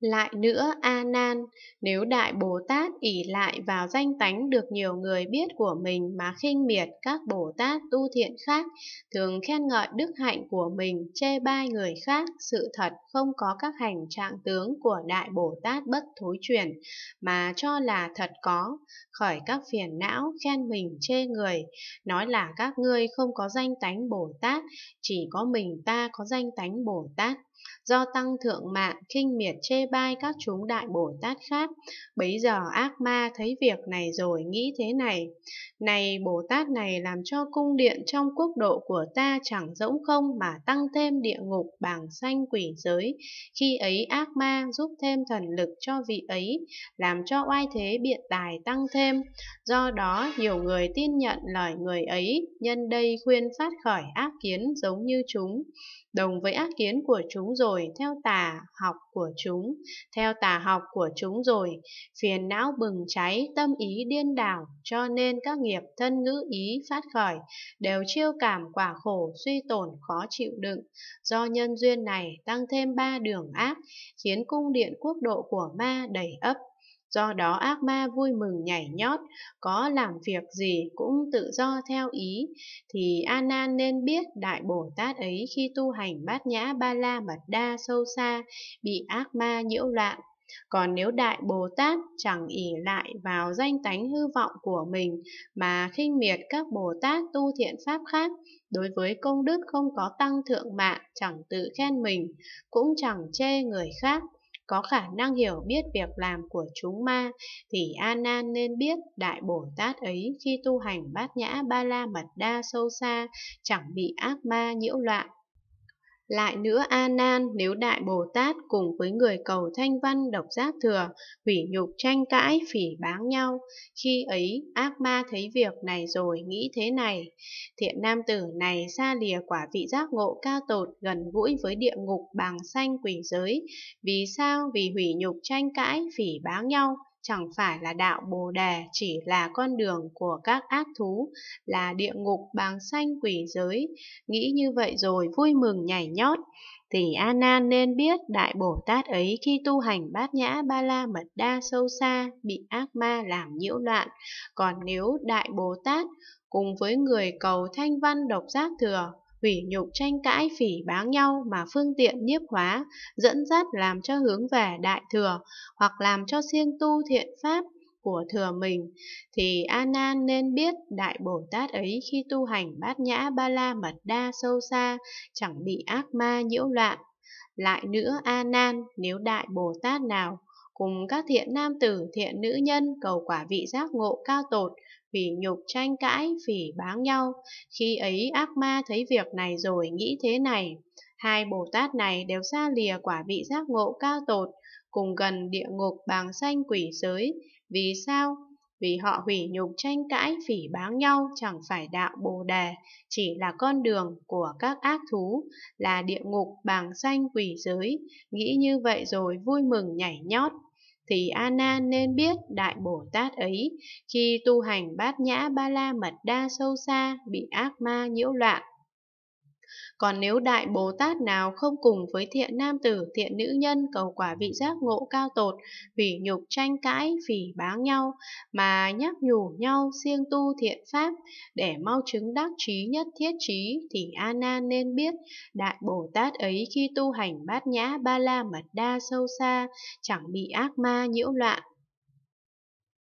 Lại nữa, A Nan, nếu Đại Bồ Tát ỷ lại vào danh tánh được nhiều người biết của mình mà khinh miệt các Bồ Tát tu thiện khác, thường khen ngợi đức hạnh của mình, chê bai người khác, sự thật không có các hành trạng tướng của Đại Bồ Tát bất thối chuyển, mà cho là thật có, khởi các phiền não, khen mình chê người, nói là các ngươi không có danh tánh Bồ Tát, chỉ có mình ta có danh tánh Bồ Tát do tăng thượng mạng khinh miệt chê bai các chúng đại bồ tát khác bấy giờ ác ma thấy việc này rồi nghĩ thế này này bồ tát này làm cho cung điện trong quốc độ của ta chẳng rỗng không mà tăng thêm địa ngục bảng xanh quỷ giới khi ấy ác ma giúp thêm thần lực cho vị ấy làm cho oai thế biện tài tăng thêm do đó nhiều người tin nhận lời người ấy nhân đây khuyên phát khỏi ác kiến giống như chúng đồng với ác kiến của chúng rồi theo tà học của chúng, theo tà học của chúng rồi, phiền não bừng cháy, tâm ý điên đảo, cho nên các nghiệp thân ngữ ý phát khởi, đều chiêu cảm quả khổ, suy tổn khó chịu đựng. Do nhân duyên này tăng thêm ba đường ác, khiến cung điện quốc độ của ma đầy ấp, Do đó ác ma vui mừng nhảy nhót, có làm việc gì cũng tự do theo ý, thì A Nan nên biết Đại Bồ Tát ấy khi tu hành bát nhã ba la mật đa sâu xa, bị ác ma nhiễu loạn. Còn nếu Đại Bồ Tát chẳng ỷ lại vào danh tánh hư vọng của mình mà khinh miệt các Bồ Tát tu thiện pháp khác, đối với công đức không có tăng thượng mạng, chẳng tự khen mình, cũng chẳng chê người khác có khả năng hiểu biết việc làm của chúng ma, thì A Nan nên biết Đại Bồ Tát ấy khi tu hành bát nhã ba la mật đa sâu xa, chẳng bị ác ma nhiễu loạn lại nữa A Nan, nếu Đại Bồ Tát cùng với người cầu thanh văn độc giác thừa, hủy nhục tranh cãi, phỉ báng nhau, khi ấy ác ma thấy việc này rồi nghĩ thế này, thiện nam tử này xa lìa quả vị giác ngộ cao tột gần gũi với địa ngục bằng xanh quỷ giới, vì sao vì hủy nhục tranh cãi, phỉ báng nhau, chẳng phải là đạo Bồ Đề chỉ là con đường của các ác thú, là địa ngục bằng xanh quỷ giới. Nghĩ như vậy rồi vui mừng nhảy nhót. Thì A Nan nên biết Đại Bồ Tát ấy khi tu hành bát nhã ba la mật đa sâu xa bị ác ma làm nhiễu loạn. Còn nếu Đại Bồ Tát cùng với người cầu thanh văn độc giác thừa hủy nhục tranh cãi phỉ báng nhau mà phương tiện nhiếp hóa, dẫn dắt làm cho hướng về đại thừa, hoặc làm cho siêng tu thiện pháp của thừa mình, thì A Nan nên biết đại Bồ Tát ấy khi tu hành bát nhã ba la mật đa sâu xa, chẳng bị ác ma nhiễu loạn. Lại nữa A Nan, nếu đại Bồ Tát nào cùng các thiện nam tử, thiện nữ nhân cầu quả vị giác ngộ cao tột, vì nhục tranh cãi, phỉ báng nhau. Khi ấy ác ma thấy việc này rồi nghĩ thế này, hai Bồ Tát này đều xa lìa quả vị giác ngộ cao tột, cùng gần địa ngục bàng xanh quỷ giới. Vì sao? Vì họ hủy nhục tranh cãi, phỉ báng nhau chẳng phải đạo Bồ Đề, chỉ là con đường của các ác thú, là địa ngục bàng xanh quỷ giới. Nghĩ như vậy rồi vui mừng nhảy nhót, thì Anna nên biết Đại Bồ Tát ấy khi tu hành bát nhã ba la mật đa sâu xa bị ác ma nhiễu loạn còn nếu đại Bồ Tát nào không cùng với thiện nam tử, thiện nữ nhân cầu quả vị giác ngộ cao tột, hủy nhục tranh cãi, phỉ báng nhau, mà nhắc nhủ nhau siêng tu thiện pháp, để mau chứng đắc trí nhất thiết trí, thì A Nan nên biết, đại Bồ Tát ấy khi tu hành bát nhã ba la mật đa sâu xa, chẳng bị ác ma nhiễu loạn